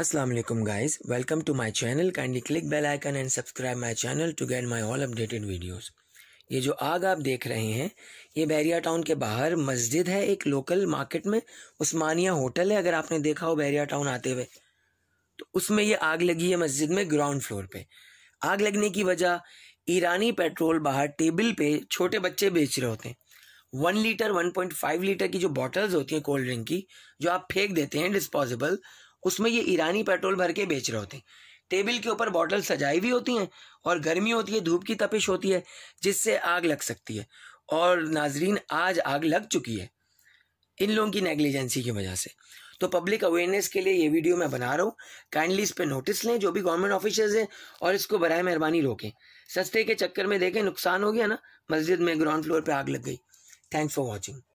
Aslam guys welcome to my channel kindly click bell icon and subscribe my channel to get my all updated videos ये जो आग आप देख रहे हैं ये बैरिया टाउन के बाहर मस्जिद है एक लोकल मार्केट में उस्मानिया होटल है अगर आपने देखा हो बैरिया टाउन आते हुए तो उसमें ये आग लगी है मस्जिद में ग्राउंड फ्लोर पे आग लगने की वजह ईरानी पेट्रोल बाहर टेबल पे छोटे बच्चे बेच रहे होते हैं one litre one point five litre की जो बॉटल्स होती हैं कोल्ड ड्रिंक की जो आप फेंक देते हैं डिस्पोजेबल उसमें ये ईरानी पेट्रोल भर के बेच रहे होते हैं टेबल के ऊपर बॉटल सजाई भी होती हैं और गर्मी होती है धूप की तपिश होती है जिससे आग लग सकती है और नाजरीन आज आग लग चुकी है इन लोगों की नेग्लिजेंसी की वजह से तो पब्लिक अवेयरनेस के लिए ये वीडियो मैं बना रहा हूँ काइंडली इस पर नोटिस लें जो भी गवर्नमेंट ऑफिसर्स हैं और इसको बर मेहरबानी रोकें सस्ते के चक्कर में देखें नुकसान हो गया ना मस्जिद में ग्राउंड फ्लोर पर आग लग गई थैंक्स फॉर वॉचिंग